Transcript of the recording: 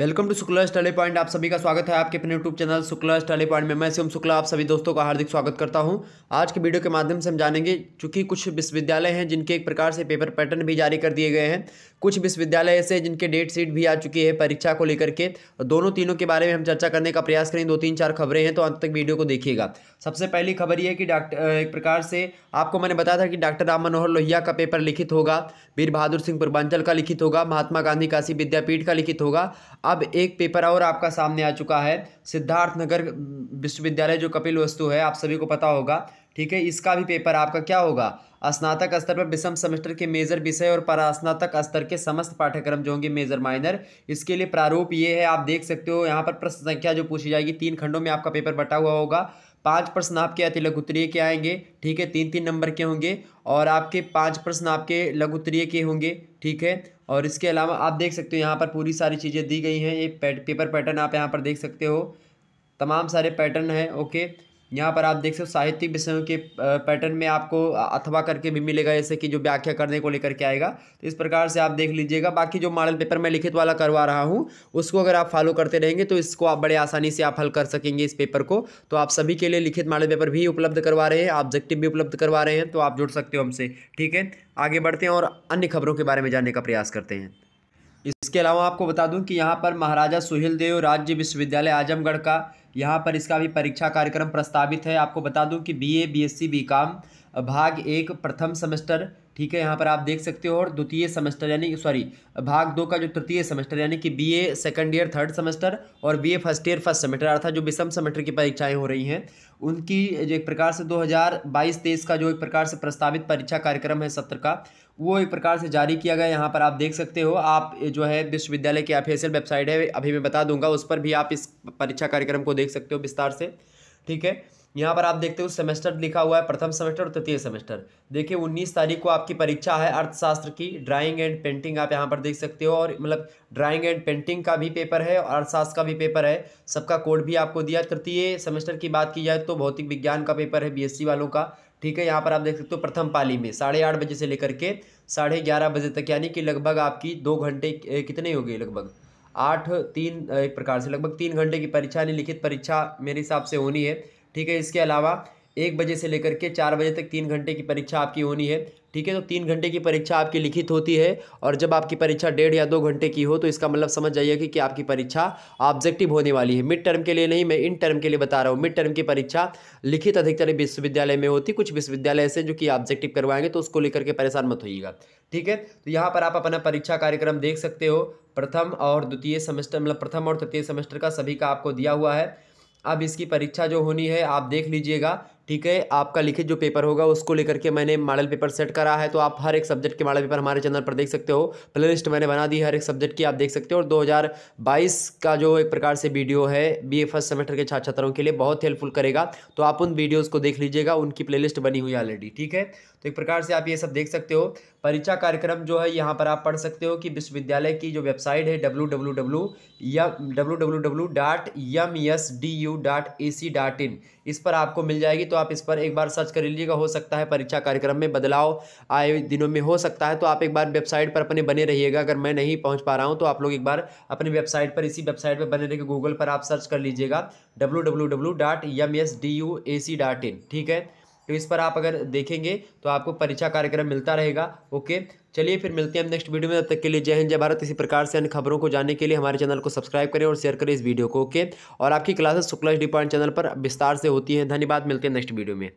welcome to Shukla study point आप सभी का स्वागत है आपके अपने YouTube channel Shukla study point में मैं शिवम शुक्ला आप सभी दोस्तों का हार्दिक स्वागत करता हूं आज के वीडियो के माध्यम से हम जानेंगे चूंकि कुछ विश्वविद्यालय हैं जिनके एक प्रकार से पेपर पैटर्न भी जारी कर दिए गए हैं कुछ विश्वविद्यालय ऐसे जिनके डेट शीट भी आ चुकी है परीक्षा को लेकर के और दोनों तीनों के बारे में हम चर्चा करने का प्रयास करें दो तीन चार खबरें हैं तो अंत तक वीडियो को देखिएगा सबसे पहली खबर यह कि डॉक्टर एक प्रकार से आपको मैंने बताया था कि डॉक्टर राम मनोहर लोहिया का पेपर लिखित होगा वीर बहादुर सिंह पूर्वांचल का लिखित होगा महात्मा गांधी काशी विद्यापीठ का लिखित होगा अब एक पेपर और आपका सामने आ चुका है सिद्धार्थ नगर विश्वविद्यालय जो कपिल वस्तु है आप सभी को पता होगा ठीक है इसका भी पेपर आपका क्या होगा स्नातक स्तर पर विषम सेमेस्टर के मेजर विषय और परास्नातक स्तर के समस्त पाठ्यक्रम जो होंगे मेजर माइनर इसके लिए प्रारूप ये है आप देख सकते हो यहाँ पर प्रश्न संख्या जो पूछी जाएगी तीन खंडों में आपका पेपर बटा हुआ होगा पांच प्रश्न आपके अति लघु उत्तरीय के आएंगे ठीक है तीन तीन नंबर के होंगे और आपके पांच प्रश्न आपके लघु उत्तरीय के होंगे ठीक है और इसके अलावा आप देख सकते हो यहाँ पर पूरी सारी चीज़ें दी गई हैं ये पेपर पैटर्न आप यहाँ पर देख सकते हो तमाम सारे पैटर्न हैं ओके यहाँ पर आप देख सकते हो साहित्यिक विषयों के पैटर्न में आपको अथवा करके भी मिलेगा जैसे कि जो व्याख्या करने को लेकर के आएगा तो इस प्रकार से आप देख लीजिएगा बाकी जो मॉडल पेपर मैं लिखित वाला करवा रहा हूँ उसको अगर आप फॉलो करते रहेंगे तो इसको आप बड़े आसानी से आप हल कर सकेंगे इस पेपर को तो आप सभी के लिए लिखित मॉडल पेपर भी उपलब्ध करवा रहे हैं ऑब्जेक्टिव भी उपलब्ध करवा रहे हैं तो आप जुड़ सकते हो हमसे ठीक है आगे बढ़ते हैं और अन्य खबरों के बारे में जानने का प्रयास करते हैं इसके अलावा आपको बता दूं कि यहाँ पर महाराजा सुहेल देव राज्य विश्वविद्यालय आजमगढ़ का यहाँ पर इसका भी परीक्षा कार्यक्रम प्रस्तावित है आपको बता दूं कि बीए बीएससी बीकॉम भाग एक प्रथम सेमेस्टर ठीक है यहाँ पर आप देख सकते हो और द्वितीय सेमेस्टर यानी सॉरी भाग दो का जो तृतीय सेमेस्टर यानी कि BA second year third semester और BA first year first semester अर्थात जो विषम सेमेस्टर की परीक्षाएं हो रही हैं उनकी जो एक प्रकार से 2022 हज़ार का जो एक प्रकार से प्रस्तावित परीक्षा कार्यक्रम है सत्र का वो एक प्रकार से जारी किया गया यहाँ पर आप देख सकते हो आप जो है विश्वविद्यालय की ऑफिशियल वेबसाइट है अभी मैं बता दूंगा उस पर भी आप इस परीक्षा कार्यक्रम को देख सकते हो विस्तार से ठीक है यहाँ पर आप देखते हो सेमेस्टर लिखा हुआ है प्रथम सेमेस्टर और तृतीय सेमेस्टर देखिए उन्नीस तारीख को आपकी परीक्षा है अर्थशास्त्र की ड्राइंग एंड पेंटिंग आप यहाँ पर देख सकते हो और मतलब ड्राइंग एंड पेंटिंग का भी पेपर है और अर्थशास्त्र का भी पेपर है सबका कोड भी आपको दिया तृतीय सेमेस्टर की बात की जाए तो भौतिक विज्ञान का पेपर है बी वालों का ठीक है यहाँ पर आप देख सकते हो प्रथम पाली में साढ़े बजे से लेकर के साढ़े बजे तक यानी कि लगभग आपकी दो घंटे कितने हो गए लगभग आठ तीन एक प्रकार से लगभग तीन घंटे की परीक्षा यानी लिखित परीक्षा मेरे हिसाब से होनी है ठीक है इसके अलावा एक बजे से लेकर के चार बजे तक तीन घंटे की परीक्षा आपकी होनी है ठीक है तो तीन घंटे की परीक्षा आपकी लिखित होती है और जब आपकी परीक्षा डेढ़ या दो घंटे की हो तो इसका मतलब समझ जाइए कि, कि आपकी परीक्षा ऑब्जेक्टिव होने वाली है मिड टर्म के लिए नहीं मैं इन टर्म के लिए बता रहा हूँ मिड टर्म की परीक्षा लिखित अधिकतर विश्वविद्यालय में होती कुछ विश्वविद्यालय ऐसे जो कि ऑब्जेक्टिव करवाएंगे तो उसको लेकर के परेशान मत होइएगा ठीक है तो यहाँ पर आप अपना परीक्षा कार्यक्रम देख सकते हो प्रथम और द्वितीय सेमेस्टर मतलब प्रथम और तृतीय सेमेस्टर का सभी का आपको दिया हुआ है अब इसकी परीक्षा जो होनी है आप देख लीजिएगा ठीक है आपका लिखित जो पेपर होगा उसको लेकर के मैंने मॉडल पेपर सेट करा है तो आप हर एक सब्जेक्ट के मॉडल पेपर हमारे चैनल पर देख सकते हो प्ले लिस्ट मैंने बना दी हर एक सब्जेक्ट की आप देख सकते हो और 2022 का जो एक प्रकार से वीडियो है बी ए फर्स्ट सेमेस्टर के छात्र छात्राओं के लिए बहुत हेल्पफुल करेगा तो आप उन वीडियोज़ को देख लीजिएगा उनकी प्ले बनी हुई ऑलरेडी ठीक है तो एक प्रकार से आप ये सब देख सकते हो परीक्षा कार्यक्रम जो है यहाँ पर आप पढ़ सकते हो कि विश्वविद्यालय की जो वेबसाइट है डब्ल्यू डब्ल्यू डब्ल्यू या W W W dot M S D U dot A C dot in इस पर आपको मिल जाएगी तो आप इस पर एक बार सर्च कर लीजिएगा हो सकता है परीक्षा कार्यक्रम में बदलाव आए दिनों में हो सकता है तो आप एक बार वेबसाइट पर अपने बने रहिएगा अगर मैं नहीं पहुँच पा रहा हूँ तो आप लोग एक बार अपनी वेबसाइट पर इसी वेबसाइट पर बने रहिएगा गूगल पर आप सर्च कर लीजिएगा डब्ल्यू ठीक है तो इस पर आप अगर देखेंगे तो आपको परीक्षा कार्यक्रम मिलता रहेगा ओके चलिए फिर मिलते हैं हम नेक्स्ट वीडियो में तब तक के लिए जय हिंद जय भारत इसी प्रकार से अन्य खबरों को जानने के लिए हमारे चैनल को सब्सक्राइब करें और शेयर करें इस वीडियो को ओके और आपकी classes Shukla D point channel पर विस्तार से होती हैं धन्यवाद मिलते हैं नेक्स्ट वीडियो में